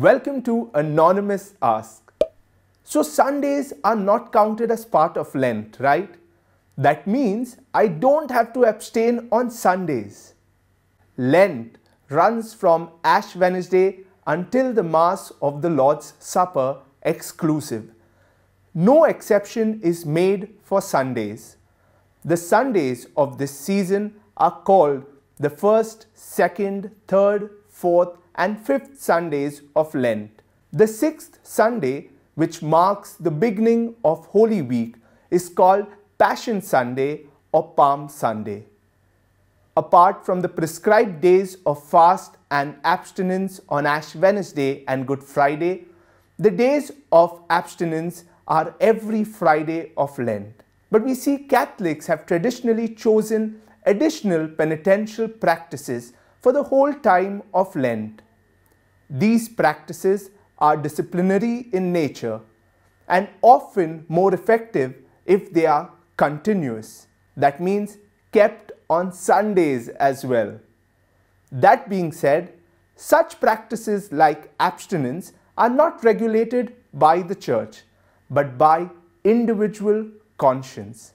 Welcome to Anonymous Ask. So Sundays are not counted as part of Lent, right? That means I don't have to abstain on Sundays. Lent runs from Ash Wednesday until the Mass of the Lord's Supper exclusive. No exception is made for Sundays. The Sundays of this season are called the first, second, third, fourth, and fifth Sundays of Lent. The sixth Sunday, which marks the beginning of Holy Week, is called Passion Sunday or Palm Sunday. Apart from the prescribed days of fast and abstinence on Ash Wednesday and Good Friday, the days of abstinence are every Friday of Lent. But we see Catholics have traditionally chosen additional penitential practices for the whole time of Lent. These practices are disciplinary in nature and often more effective if they are continuous. That means kept on Sundays as well. That being said, such practices like abstinence are not regulated by the church, but by individual conscience.